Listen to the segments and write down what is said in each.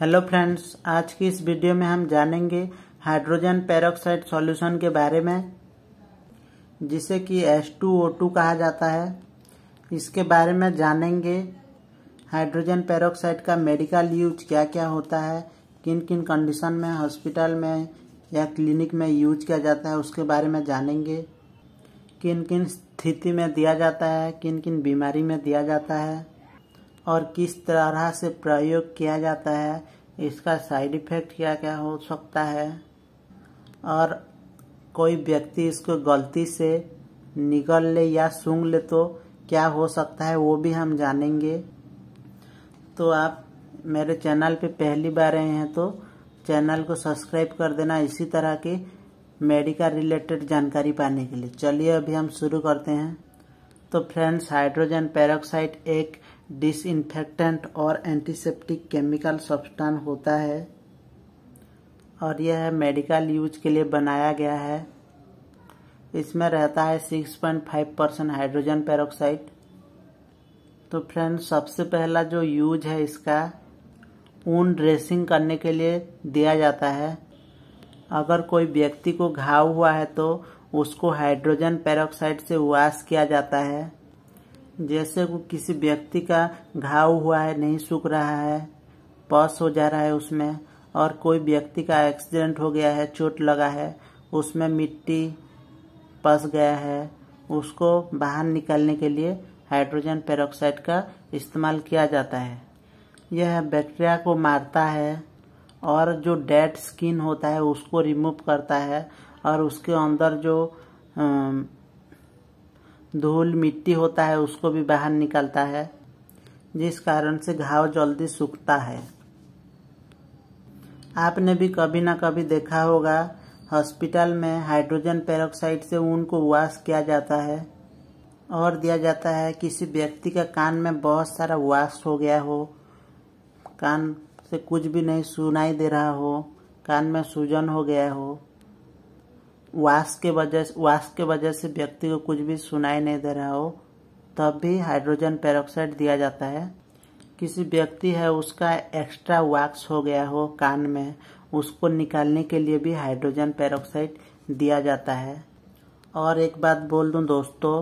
hello friends आज की इस वीडियो में हम जानेंगे हाइड्रोजन पेरोक्साइड सॉल्यूशन के बारे में जिसे कि H2O2 कहा जाता है इसके बारे में जानेंगे हाइड्रोजन पेरोक्साइड का मेडिकल यूज क्या क्या होता है किन किन कंडीशन में हॉस्पिटल में या क्लिनिक में यूज किया जाता है उसके बारे में जानेंगे किन किन स्थिति में दिया जाता है किन किन बीमारी में दिया जाता है और किस तरह से प्रयोग किया जाता है इसका साइड इफेक्ट क्या क्या हो सकता है और कोई व्यक्ति इसको गलती से निगल ले या सूंग ले तो क्या हो सकता है वो भी हम जानेंगे तो आप मेरे चैनल पे पहली बार आए हैं तो चैनल को सब्सक्राइब कर देना इसी तरह के मेडिकल रिलेटेड जानकारी पाने के लिए चलिए अभी हम शुरू करते हैं तो फ्रेंड्स हाइड्रोजन पेरोक्साइड एक डिसइंफेक्टेंट और एंटीसेप्टिक केमिकल सब्सटेंस होता है और यह मेडिकल यूज के लिए बनाया गया है इसमें रहता है 6.5 परसेंट हाइड्रोजन पेरोक्साइड तो फ्रेंड सबसे पहला जो यूज है इसका ऊन ड्रेसिंग करने के लिए दिया जाता है अगर कोई व्यक्ति को घाव हुआ है तो उसको हाइड्रोजन पेरोक्साइड से वॉश किया जाता है जैसे को किसी व्यक्ति का घाव हुआ है नहीं सूख रहा है पस हो जा रहा है उसमें और कोई व्यक्ति का एक्सीडेंट हो गया है चोट लगा है उसमें मिट्टी पस गया है उसको बाहर निकालने के लिए हाइड्रोजन पेरोक्साइड का इस्तेमाल किया जाता है यह बैक्टीरिया को मारता है और जो डेड स्किन होता है उसको रिमूव करता है और उसके अंदर जो धूल मिट्टी होता है उसको भी बाहर निकलता है जिस कारण से घाव जल्दी सूखता है आपने भी कभी ना कभी देखा होगा हॉस्पिटल में हाइड्रोजन पेरोक्साइड से ऊन को वॉश किया जाता है और दिया जाता है किसी व्यक्ति का कान में बहुत सारा वॉश हो गया हो कान से कुछ भी नहीं सुनाई दे रहा हो कान में सूजन हो गया हो वास के वजह वास के वजह से व्यक्ति को कुछ भी सुनाई नहीं दे रहा हो तब भी हाइड्रोजन पेरोक्साइड दिया जाता है किसी व्यक्ति है उसका एक्स्ट्रा वैक्स हो गया हो कान में उसको निकालने के लिए भी हाइड्रोजन पेरोक्साइड दिया जाता है और एक बात बोल दूं दोस्तों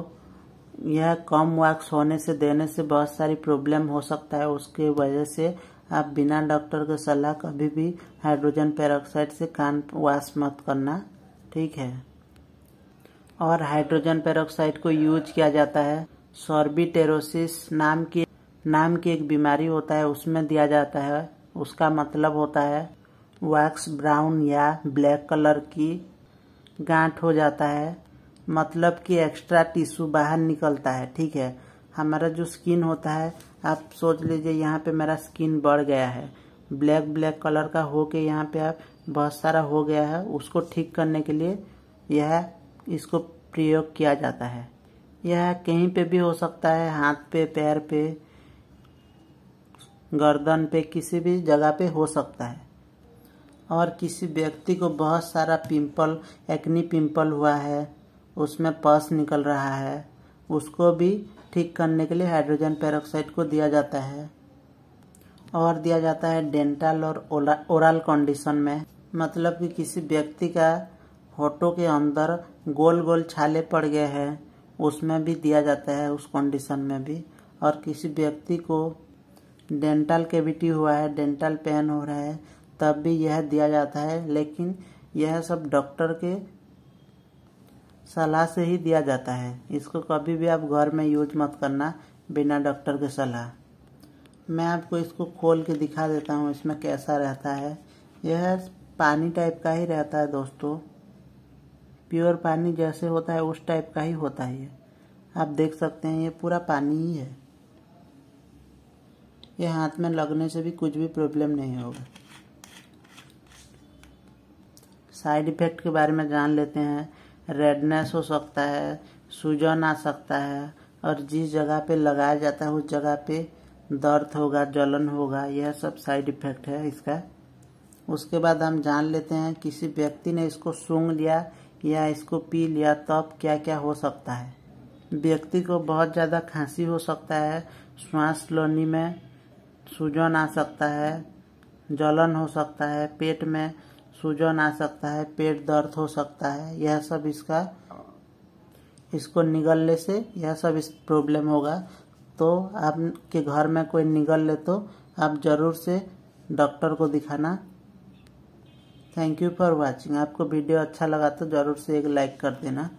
यह कम वैक्स होने से देने से बहुत सारी प्रॉब्लम हो सकता है उसके वजह से आप बिना डॉक्टर के सलाह कभी भी हाइड्रोजन पेरोक्साइड से कान वाश मत करना ठीक है और हाइड्रोजन पेरोक्साइड को यूज किया जाता है सॉर्बिटेरोसिस नाम की नाम की एक बीमारी होता है उसमें दिया जाता है उसका मतलब होता है वैक्स ब्राउन या ब्लैक कलर की गांठ हो जाता है मतलब कि एक्स्ट्रा टिश्यू बाहर निकलता है ठीक है हमारा जो स्किन होता है आप सोच लीजिए यहाँ पे मेरा स्किन बढ़ गया है ब्लैक ब्लैक कलर का हो के यहाँ पे आप बहुत सारा हो गया है उसको ठीक करने के लिए यह इसको प्रयोग किया जाता है यह कहीं पे भी हो सकता है हाथ पे पैर पे गर्दन पे किसी भी जगह पे हो सकता है और किसी व्यक्ति को बहुत सारा पिंपल एक्नी पिंपल हुआ है उसमें पस निकल रहा है उसको भी ठीक करने के लिए हाइड्रोजन पेरोक्साइड को दिया जाता है और दिया जाता है डेंटल और ओरल कंडीशन में मतलब कि किसी व्यक्ति का फोटो के अंदर गोल गोल छाले पड़ गए हैं उसमें भी दिया जाता है उस कंडीशन में भी और किसी व्यक्ति को डेंटल कैविटी हुआ है डेंटल पेन हो रहा है तब भी यह दिया जाता है लेकिन यह सब डॉक्टर के सलाह से ही दिया जाता है इसको कभी भी आप घर में यूज मत करना बिना डॉक्टर के सलाह मैं आपको इसको खोल के दिखा देता हूँ इसमें कैसा रहता है यह पानी टाइप का ही रहता है दोस्तों प्योर पानी जैसे होता है उस टाइप का ही होता है ये आप देख सकते हैं ये पूरा पानी ही है ये हाथ में लगने से भी कुछ भी प्रॉब्लम नहीं होगा साइड इफ़ेक्ट के बारे में जान लेते हैं रेडनेस हो सकता है सूजन आ सकता है और जिस जगह पे लगाया जाता है उस जगह पे दर्द होगा जलन होगा यह सब साइड इफ़ेक्ट है इसका उसके बाद हम जान लेते हैं किसी व्यक्ति ने इसको सूंघ लिया या इसको पी लिया तब तो क्या क्या हो सकता है व्यक्ति को बहुत ज़्यादा खांसी हो सकता है श्वास लोनी में सूजन आ सकता है जलन हो सकता है पेट में सूजन आ सकता है पेट दर्द हो सकता है यह सब इसका इसको निगलने से यह सब इस प्रॉब्लम होगा तो आपके घर में कोई निगल ले तो आप ज़रूर से डॉक्टर को दिखाना थैंक यू फॉर वॉचिंग आपको वीडियो अच्छा लगा तो ज़रूर से एक लाइक कर देना